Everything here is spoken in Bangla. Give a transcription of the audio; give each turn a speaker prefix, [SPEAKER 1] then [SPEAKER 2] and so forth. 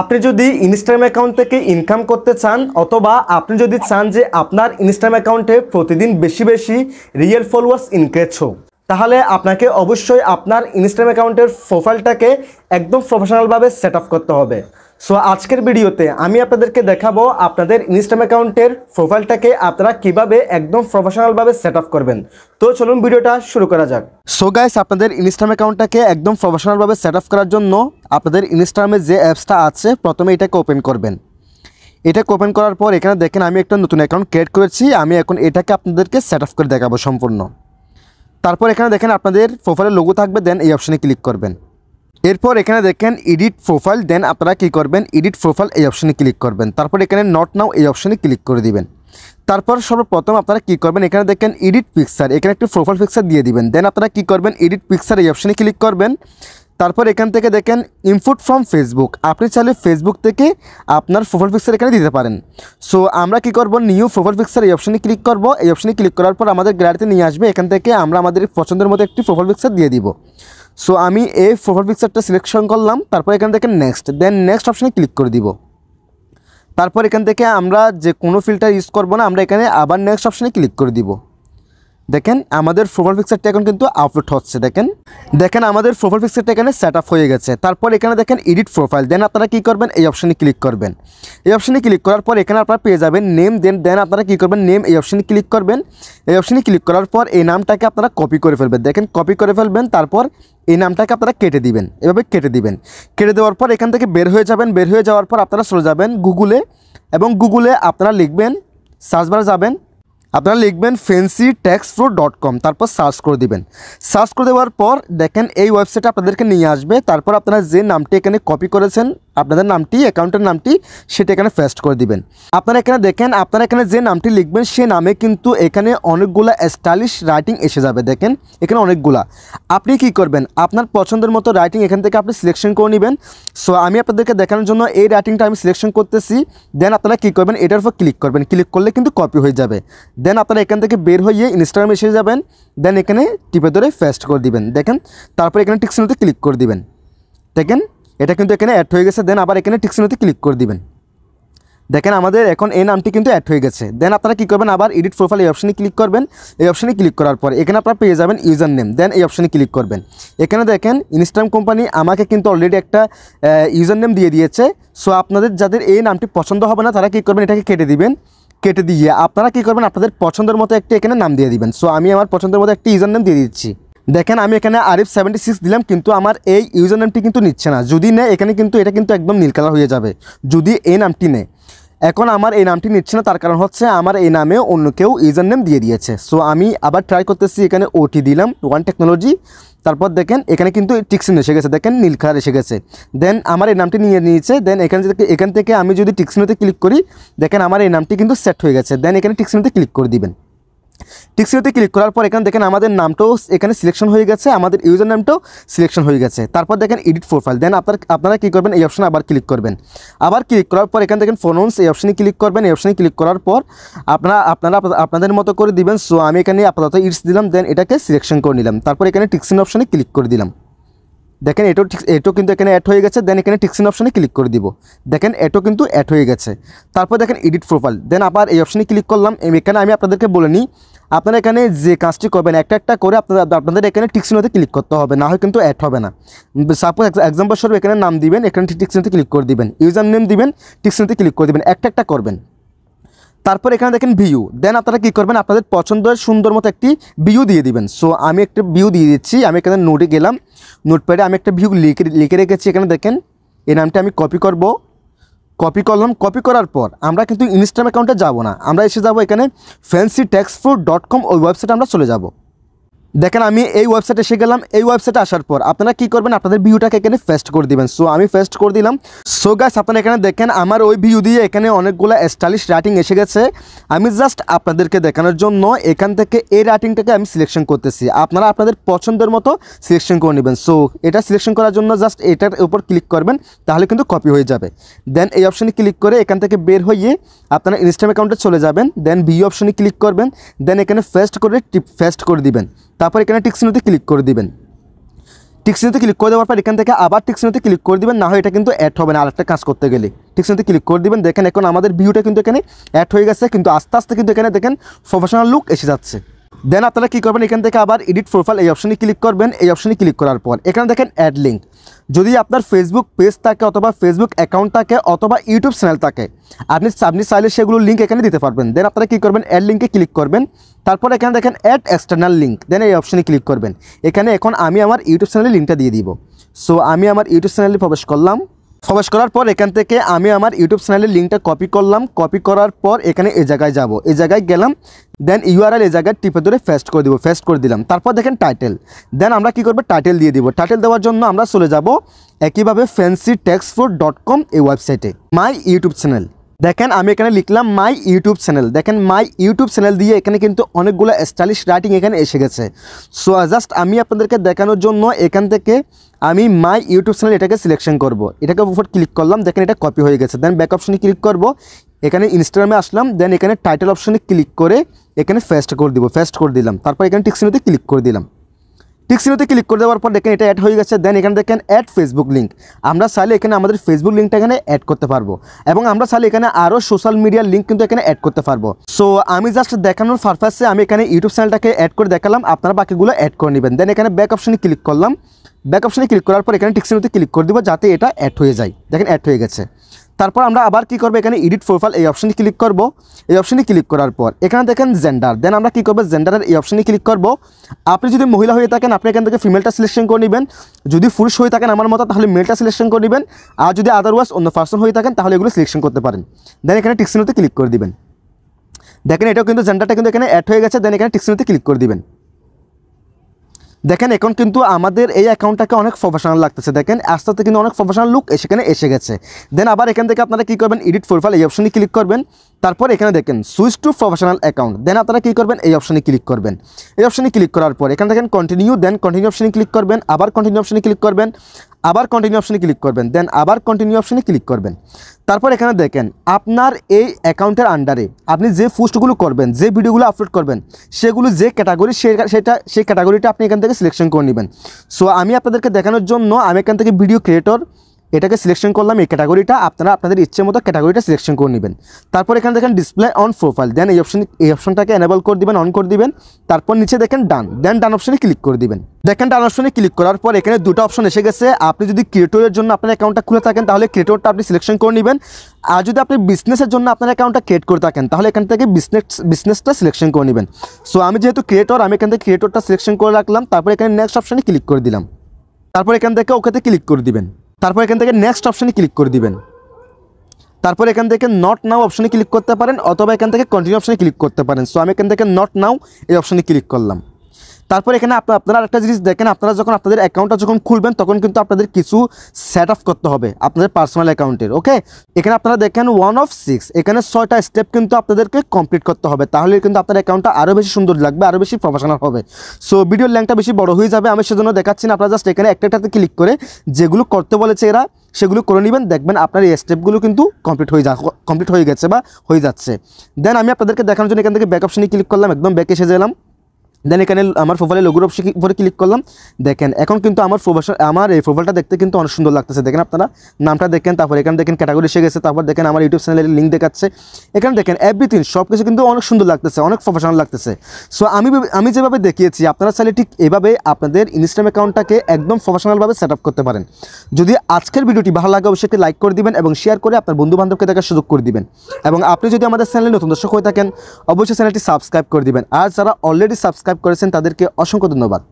[SPEAKER 1] আপনি যদি ইনস্টাগ্রাম অ্যাকাউন্ট থেকে ইনকাম করতে চান অথবা আপনি যদি চান যে আপনার ইনস্টাগ্রাম অ্যাকাউন্টে প্রতিদিন বেশি বেশি রিয়েল ফলোয়ার্স ইনক্রেজ হোক তাহলে আপনাকে অবশ্যই আপনার ইনস্টাগ্রাম অ্যাকাউন্টের প্রোফাইলটাকে একদম প্রফেশনালভাবে সেট আপ করতে হবে সো আজকের ভিডিওতে আমি আপনাদেরকে দেখাবো আপনাদের ইনস্টাম অ্যাকাউন্টের প্রোফাইলটাকে আপনারা কিভাবে একদম প্রফেশনালভাবে সেট আপ করবেন তো চলুন ভিডিওটা শুরু করা যাক সো গাইস আপনাদের ইনস্টাম অ্যাকাউন্টটাকে একদম প্রফেশনালভাবে সেট আপ করার জন্য আপনাদের ইনস্টাগ্রামে যে অ্যাপসটা আছে প্রথমে এটাকে ওপেন করবেন এটাকে ওপেন করার পর এখানে দেখেন আমি একটা নতুন অ্যাকাউন্ট ক্রিয়েট করেছি আমি এখন এটাকে আপনাদেরকে সেট আপ করে দেখাবো সম্পূর্ণ তারপর এখানে দেখেন আপনাদের প্রোফাইলের লোগো থাকবে দেন এই অপশানে ক্লিক করবেন এরপর এখানে দেখেন এডিট প্রোফাইল দেন আপনারা কী করবেন এডিট প্রোফাইল এই অপশনে ক্লিক করবেন তারপর এখানে নট নাও এই অপশনে ক্লিক করে দিবেন তারপর সর্বপ্রথম আপনারা কী করবেন এখানে দেখেন এডিট পিকচার এখানে একটি প্রোফাইল পিকচার দিয়ে দিবেন দেন আপনারা কী করবেন এডিট পিকচার এই অপশনে ক্লিক করবেন তারপর এখান থেকে দেখেন ইনপুট ফ্রম ফেসবুক আপনি চাইলে ফেসবুক থেকে আপনার প্রোফাইল পিকচার এখানে দিতে পারেন সো আমরা কি করব নিউ প্রোফাইল পিকচার এই অপশনে ক্লিক করব এই অপশনে ক্লিক করার পর আমাদের গ্যালারিতে নিয়ে আসবে এখান থেকে আমরা আমাদের পছন্দের মতো একটি প্রোফাইল পিকচার দিয়ে দিব সো আমি এই প্রোফাইল পিকচারটা সিলেকশন করলাম তারপর এখান থেকে নেক্সট দেন নেক্সট অপশানে ক্লিক করে দিব তারপর এখান থেকে আমরা যে কোনো ফিল্টার ইউজ করবো না আমরা এখানে আবার নেক্সট অপশানে ক্লিক করে দিব দেখেন আমাদের প্রোফাইল পিকচারটা এখন কিন্তু আপলোড হচ্ছে দেখেন দেখেন আমাদের প্রোফাইল পিকচারটা এখানে সেট আপ হয়ে গেছে তারপর এখানে দেখেন এডিট প্রোফাইল দেন আপনারা কী করবেন এই অপশানে ক্লিক করবেন এই অপশানে ক্লিক করার পর এখানে আপনারা পেয়ে যাবেন নেম দেন দেন আপনারা কী করবেন নেম এই অপশানে ক্লিক করবেন এই অপশানে ক্লিক করার পর এই নামটাকে আপনারা কপি করে ফেলবেন দেখেন কপি করে ফেলবেন তারপর এই নামটাকে আপনারা কেটে দিবেন এভাবে কেটে দিবেন কেটে দেওয়ার পর এখান থেকে বের হয়ে যাবেন বের হয়ে যাওয়ার পর আপনারা চলে যাবেন গুগলে এবং গুগলে আপনারা লিখবেন সার্চবার যাবেন আপনারা লিখবেন fancy tax pro dot com তারপর সার্চ করে দিবেন সার্চ করে দেওয়ার পর দেখেন এই ওয়েবসাইটটা আপনাদেরকে নিয়ে আসবে তারপর আপনারা যে নামটি এখানে কপি করেছেন আপনাদের নামটি অ্যাকাউন্টের নামটি সেটা এখানে ফেস্ট করে দিবেন আপনারা এখানে দেখেন আপনারা এখানে যে নামটি লিখবেন সে নামে কিন্তু এখানে অনেকগুলা স্টাইলিশ রাইটিং এসে যাবে দেখেন এখানে অনেকগুলা আপনি কি করবেন আপনার পছন্দের মতো রাইটিং এখান থেকে আপনি সিলেকশন করে নেবেন সো আমি আপনাদেরকে দেখানোর জন্য এই রাইটিংটা আমি সিলেকশন করতেছি দেন আপনারা কি করবেন এটার উপর ক্লিক করবেন ক্লিক করলে কিন্তু কপি হয়ে যাবে দেন আপনারা এখান থেকে বের হয়ে ইনস্টাগ্রামে এসে যাবেন দেন এখানে টিপে ধরে ফেস্ট করে দিবেন দেখেন তারপর এখানে টিক্সিনতে ক্লিক করে দিবেন দেখেন এটা কিন্তু এখানে অ্যাড হয়ে গেছে দেন আবার এখানে টিকসিনোতে ক্লিক করে দেবেন দেখেন আমাদের এখন এই নামটি কিন্তু অ্যাড হয়ে গেছে দেন আপনারা কী করবেন আবার এডিট প্রোফাইল এই অপশানে ক্লিক করবেন এই অপশানে ক্লিক করার পর এখানে আপনারা পেয়ে যাবেন ইউজার নেম দেন এই অপশানে ক্লিক করবেন এখানে দেখেন ইনস্টাগ্রাম কোম্পানি আমাকে কিন্তু অলরেডি একটা ইউজার নেম দিয়ে দিয়েছে সো আপনাদের যাদের এই নামটি পছন্দ হবে না তারা কী করবেন এটাকে কেটে দিবেন কেটে দিয়ে আপনারা কী করবেন আপনাদের পছন্দের মতো একটি এখানে নাম দিয়ে দিবেন সো আমি আমার পছন্দের মতো একটি ইউজার নেম দিয়ে দিচ্ছি দেখেন আমি এখানে আরিফ সেভেন্টি সিক্স দিলাম কিন্তু আমার এই ইউজার নামটি কিন্তু নিচ্ছে না যদি নেয় এখানে কিন্তু এটা কিন্তু একদম নীল কালার হয়ে যাবে যদি এই নামটি নেয় এখন আমার এই নামটি নিচ্ছে না তার কারণ হচ্ছে আমার এই নামে অন্য কেউ ইউজার নেম দিয়ে দিয়েছে সো আমি আবার ট্রাই করতেছি এখানে ওটি দিলাম ওয়ান টেকনোলজি তারপর দেখেন এখানে কিন্তু টিক্সিন এসে গেছে দেখেন নীল কালার এসে গেছে দেন আমার এই নামটি নিয়ে নিয়েছে দেন এখান থেকে এখান থেকে আমি যদি টিক্সিনোতে ক্লিক করি দেখেন আমার এই নামটি কিন্তু সেট হয়ে গেছে দেন এখানে টিক্সিনোতে ক্লিক করে দিবেন টিক্সিওতে ক্লিক করার পর এখানে দেখেন আমাদের নামটাও এখানে সিলেকশন হয়ে গেছে আমাদের ইউজার নামটাও সিলেকশন হয়ে গেছে তারপর দেখেন এডিট প্রোফাইল দেন আপনার আপনারা কী করবেন এই অপশানে আবার ক্লিক করবেন আবার ক্লিক করার পর এখানে দেখেন ফোনস এই অপশানে ক্লিক করবেন এই অপশানে ক্লিক করার পর আপনারা আপনারা আপনাদের মতো করে দিবেন সো আমি এখানে আপাতত ইটস দিলাম দেন এটাকে সিলেকশন করে নিলাম তারপর এখানে টিক্সিন অপশানে ক্লিক করে দিলাম দেখেন এটো ঠিক এটো কিন্তু এখানে অ্যাড হয়ে গেছে দেন এখানে টিক্সিন অপশানে ক্লিক করে দিব দেখেন এটো কিন্তু অ্যাড হয়ে গেছে তারপর দেখেন এডিট প্রোফাইল দেন আবার এই অপশানে ক্লিক করলাম এখানে আমি আপনাদেরকে বলে নিই আপনারা এখানে যে কাজটি করবেন একটা একটা করে আপনারা আপনাদের এখানে টিকসিনোতে ক্লিক করতে হবে না হয় কিন্তু অ্যাড হবে না সাপোজ এক্সাম্পল স্বরূপ এখানে নাম দিবেন এখানে টিকসিনোতে ক্লিক করে দিবেন ইউজার নেম দিবেন টিকসিনোতে ক্লিক করে দিবেন একটা একটা করবেন তারপর এখানে দেখেন ভিউ দেন আপনারা কী করবেন আপনাদের পছন্দের সুন্দর মতো একটি ভিউ দিয়ে দিবেন সো আমি একটা ভিউ দিয়ে দিচ্ছি আমি এখানে নোটে গেলাম নোটপ্যাডে আমি একটা ভিউ লিখে লিখে রেখেছি এখানে দেখেন এই নামটা আমি কপি করবো কপি করলাম কপি করার পর আমরা কিন্তু ইনস্টাগ্রাম অ্যাকাউন্টে যাব না আমরা এসে যাব এখানে ফ্যান্সি ট্যাক্স ডট কম ওই ওয়েবসাইটে আমরা চলে যাব দেখেন আমি এই ওয়েবসাইটে এসে গেলাম এই ওয়েবসাইটে আসার পর আপনারা কি করবেন আপনাদের ভিউটাকে এখানে ফেস্ট করে দিবেন সো আমি ফেস্ট করে দিলাম সো গাছ আপনারা এখানে দেখেন আমার ওই ভিউ দিয়ে এখানে অনেকগুলো স্টাইলিশ রাইটিং এসে গেছে আমি জাস্ট আপনাদেরকে দেখানোর জন্য এখান থেকে এই রাইটিংটাকে আমি সিলেকশন করতেছি আপনারা আপনাদের পছন্দের মতো সিলেকশন করে নেবেন সো এটা সিলেকশন করার জন্য জাস্ট এটার উপর ক্লিক করবেন তাহলে কিন্তু কপি হয়ে যাবে দেন এই অপশানে ক্লিক করে এখান থেকে বের হয়ে আপনারা ইনস্টাগ্রাম অ্যাকাউন্টে চলে যাবেন দেন ভিউ অপশানে ক্লিক করবেন দেন এখানে ফেস্ট করে টিপ ফেস্ট করে দিবেন তারপর এখানে টিক্সিনোতে ক্লিক করে দিবেন টিক্সিনোতে ক্লিক করে দেওয়ার পর এখান থেকে আবার টিক্সিনোতে ক্লিক করে দিবেন না হয় এটা কিন্তু অ্যাড হবে না আরেকটা কাজ করতে গেলে টিক্সিনোতে ক্লিক করে দিবেন দেখেন এখন আমাদের ভিউটা কিন্তু এখানে অ্যাড হয়ে গেছে কিন্তু আস্তে আস্তে কিন্তু এখানে দেখেন প্রফেশনাল লুক এসে যাচ্ছে দেন আপনারা কী করবেন এখান থেকে আবার এডিট প্রোফাইল এই অপশনে ক্লিক করবেন এই অপশনে ক্লিক করার পর এখানে দেখেন অ্যাড লিঙ্ক যদি আপনার ফেসবুক পেজ থাকে অথবা ফেসবুক অ্যাকাউন্ট থাকে অথবা ইউটিউব চ্যানেল থাকে আপনি আপনি চাইলে সেগুলো লিঙ্ক এখানে দিতে পারবেন দেন আপনারা কী করবেন অ্যাড লিঙ্কে ক্লিক করবেন তারপর এখানে দেখেন অ্যাড এক্সটার্নাল লিঙ্ক দেন এই অপশনে ক্লিক করবেন এখানে এখন আমি আমার ইউটিউব চ্যানেলে লিঙ্কটা দিয়ে দিব সো আমি আমার ইউটিউব চ্যানেলে প্রবেশ করলাম প্রবেশ করার পর এখান থেকে আমি আমার ইউটিউব চ্যানেলের লিঙ্কটা কপি করলাম কপি করার পর এখানে এ জায়গায় যাব এই জায়গায় গেলাম দেন ইউআরএল এই জায়গায় টিপে ধরে ফেস্ট করে দিব ফেস্ট করে দিলাম তারপর দেখেন টাইটেল দেন আমরা কি করবো টাইটেল দিয়ে দিব টাইটেল দেওয়ার জন্য আমরা চলে যাব একইভাবে ফ্যান্সি টেক্সফুড ডট কম এই ওয়েবসাইটে মাই ইউটিউব চ্যানেল দেখেন আমি এখানে লিখলাম মাই ইউটিউব চ্যানেল দেখেন মাই ইউটিউব চ্যানেল দিয়ে এখানে কিন্তু অনেকগুলো স্টাইলিশ রাইটিং এখানে এসে গেছে সো জাস্ট আমি আপনাদেরকে দেখানোর জন্য এখান থেকে আমি মাই ইউটিউব চ্যানেল এটাকে সিলেকশন করব এটাকে উপর ক্লিক করলাম দেখেন এটা কপি হয়ে গেছে দেন ব্যাক অপশনে ক্লিক করব এখানে ইনস্টাগ্রামে আসলাম দেন এখানে টাইটেল অপশনে ক্লিক করে এখানে ফেস্ট করে দিব ফেস্ট করে দিলাম তারপর এখানে টিক্সিনোতে ক্লিক করে দিলাম টিকসিনোতে ক্লিক করে দেওয়ার পর দেখেন এটা অ্যাড হয়ে গেছে দেন এখানে দেখেন অ্যাড ফেসবুক লিঙ্ক আমরা চাইলে এখানে আমাদের ফেসবুক লিঙ্কটা এখানে অ্যাড করতে পারবো এবং আমরা চাইলে এখানে আরও সোশ্যাল মিডিয়ার লিঙ্ক কিন্তু এখানে অ্যাড করতে পারবো সো আমি জাস্ট দেখানোর পারপাসে আমি এখানে ইউটিউব চ্যানেলটাকে অ্যাড করে দেখালাম আপনারা বাকিগুলো অ্যাড করে নেবেন দেন এখানে ব্যাক অপশানে ক্লিক করলাম ব্যাক অপশানে ক্লিক করার পর এখানে টিক্সিনোতে ক্লিক করে দেবো যাতে এটা অ্যাড হয়ে যায় দেখেন অ্যাড হয়ে গেছে তারপর আমরা আবার কি করবো এখানে এডিট প্রোফাইল এই অপশানে ক্লিক করব এই অপশানে ক্লিক করার পর এখানে দেখেন জেন্ডার দেন আমরা কি করবো জেন্ডারের এই অপশানে ক্লিক করব আপনি যদি মহিলা হয়ে থাকেন আপনি এখান থেকে ফিমেলটা সিলেকশন করে নেবেন যদি পুরুষ হয়ে থাকেন আমার মতো তাহলে মেলটা সিলেকশন করে নেবেন আর যদি আদারওয়াইজ অন্য পার্সন হয়ে থাকেন তাহলে এগুলো সিলেকশন করতে পারেন দেন এখানে মধ্যে ক্লিক করে দিবেন দেখেন এটাও কিন্তু জেন্ডারটা কিন্তু এখানে অ্যাড হয়ে গেছে দেন এখানে টিক্সিনোতে ক্লিক করে দিবেন দেখেন এখন কিন্তু আমাদের এই অ্যাকাউন্টটাকে অনেক প্রফেশনাল লাগতেছে দেখেন আস্তে আস্তে কিন্তু অনেক প্রফেশনাল লুক সেখানে এসে গেছে দেন আবার এখান থেকে আপনারা কী করবেন এডিট ফোরফাইল এই অপশনে ক্লিক করবেন তারপর এখানে দেখেন সুইচ টু প্রফেশনাল অ্যাকাউন্ট দেন আপনারা কী করবেন এই অপশনে ক্লিক করবেন এই অপশনে ক্লিক করার পর এখানে দেখেন কন্টিনিউ দেন কন্টিনিউ অপশনে ক্লিক করবেন আবার কন্টিনিউ অপশনে ক্লিক করবেন আবার কন্টিনিউ অপশানে ক্লিক করবেন দেন আবার কন্টিনিউ অপশানে ক্লিক করবেন তারপর এখানে দেখেন আপনার এই অ্যাকাউন্টের আন্ডারে আপনি যে পোস্টগুলো করবেন যে ভিডিওগুলো আপলোড করবেন সেগুলো যে ক্যাটাগরি সেটা সেই ক্যাটাগরিটা আপনি এখান থেকে সিলেকশন করে নেবেন সো আমি আপনাদেরকে দেখানোর জন্য আমি এখান থেকে ভিডিও ক্রিয়েটর এটাকে সিলেকশন করলাম এই ক্যাটাগরিটা আপনারা আপনাদের ইচ্ছে মতো ক্যাটাগরিটা সিলেকশন করে নেবেন তারপর এখানে দেখেন ডিসপ্লে অন প্রোফাইল দেন এই অপশন এই অপশনটাকে এনেবল করে দিবেন অন করে দিবেন তারপর নিচে দেখেন ডান দেন ডান অপশনে ক্লিক করে দিবেন দেখেন ডান অপশনে ক্লিক করার পর এখানে দুটো অপশন এসে গেছে আপনি যদি ক্রিয়েটরের জন্য আপনার অ্যাকাউন্টটা খুলে থাকেন তাহলে ক্রিয়েটরটা আপনি সিলেকশন করে নেবেন আর যদি আপনি বিজনেসের জন্য আপনার অ্যাকাউন্টটা ক্রিয়েট করে থাকেন তাহলে এখান থেকে বিজনেস বিজনেসটা সিলেকশন করে নেবেন সো আমি যেহেতু ক্রিয়েটর আমি এখান থেকে ক্রিয়েটরটা সিলেকশন করে রাখলাম তারপর এখানে নেক্সট অপশানে ক্লিক করে দিলাম তারপর এখান থেকে ওকেতে ক্লিক করে দিবেন তারপর এখান থেকে নেক্সট অপশানে ক্লিক করে দিবেন তারপর এখান থেকে নট নাও অপশানে ক্লিক করতে পারেন অথবা এখান থেকে কন্টিনিউ অপশানে ক্লিক করতে পারেন সো আমি এখান থেকে নট নাও এই অপশানে ক্লিক করলাম তারপর এখানে আপনারা একটা জিনিস দেখেন আপনারা যখন আপনাদের অ্যাকাউন্টটা যখন খুলবেন তখন কিন্তু আপনাদের কিছু সেট আপ করতে হবে আপনাদের পার্সোনাল অ্যাকাউন্টের ওকে এখানে আপনারা দেখেন ওয়ান অফ সিক্স এখানে ছয়টা স্টেপ কিন্তু আপনাদেরকে কমপ্লিট করতে হবে তাহলে কিন্তু আপনার অ্যাকাউন্টটা আরও বেশি সুন্দর লাগবে আরও বেশি প্রফেশনাল হবে সো ভিডিওর ল্যাংটা বেশি বড় হয়ে যাবে আমি সেজন্য দেখাচ্ছি না আপনারা জাস্ট এখানে একটা একটাতে ক্লিক করে যেগুলো করতে বলেছে এরা সেগুলো করে নেবেন দেখবেন আপনার এই স্টেপগুলো কিন্তু কমপ্লিট হয়ে যা কমপ্লিট হয়ে গেছে বা হয়ে যাচ্ছে দেন আমি আপনাদেরকে দেখানোর জন্য এখান থেকে ব্যাক অপশানে ক্লিক করলাম একদম ব্যাক এসে গেলাম দেন এখানে আমার প্রোফাইলের লোগোর অপশন উপরে ক্লিক করলাম দেখেন এখন কিন্তু আমার প্রোফাইল আমার এই প্রোফাইলটা দেখতে কিন্তু অনেক সুন্দর লাগতেছে দেখেন আপনারা নামটা দেখেন তারপর এখানে দেখেন ক্যাটাগরি এসে গেছে তারপর দেখেন আমার ইউটিউব চ্যানেলের লিঙ্ক দেখাচ্ছে এখানে দেখেন এভরিথিং সব কিছু কিন্তু অনেক সুন্দর লাগতেছে অনেক প্রফেশনাল লাগতেছে সো আমি আমি যেভাবে দেখিয়েছি আপনারা চাইলে ঠিক এভাবে আপনাদের ইনস্টাগ্রাম অ্যাকাউন্টটাকে একদম প্রফেশনালভাবে সেট আপ করতে পারেন যদি আজকের ভিডিওটি ভালো লাগে অবশ্যই লাইক করে দিবেন এবং শেয়ার করে আপনার বন্ধু বান্ধবকে দেখার সুযোগ করে দিবেন এবং আপনি যদি আমাদের চ্যানেলে নতুন দর্শক হয়ে থাকেন অবশ্যই চ্যানেলটি সাবস্ক্রাইব করে দিবেন আর যারা অলরেডি সাবস্ক্রাইব সাবস্ক্রাইব করেছেন তাদেরকে অসংখ্য ধন্যবাদ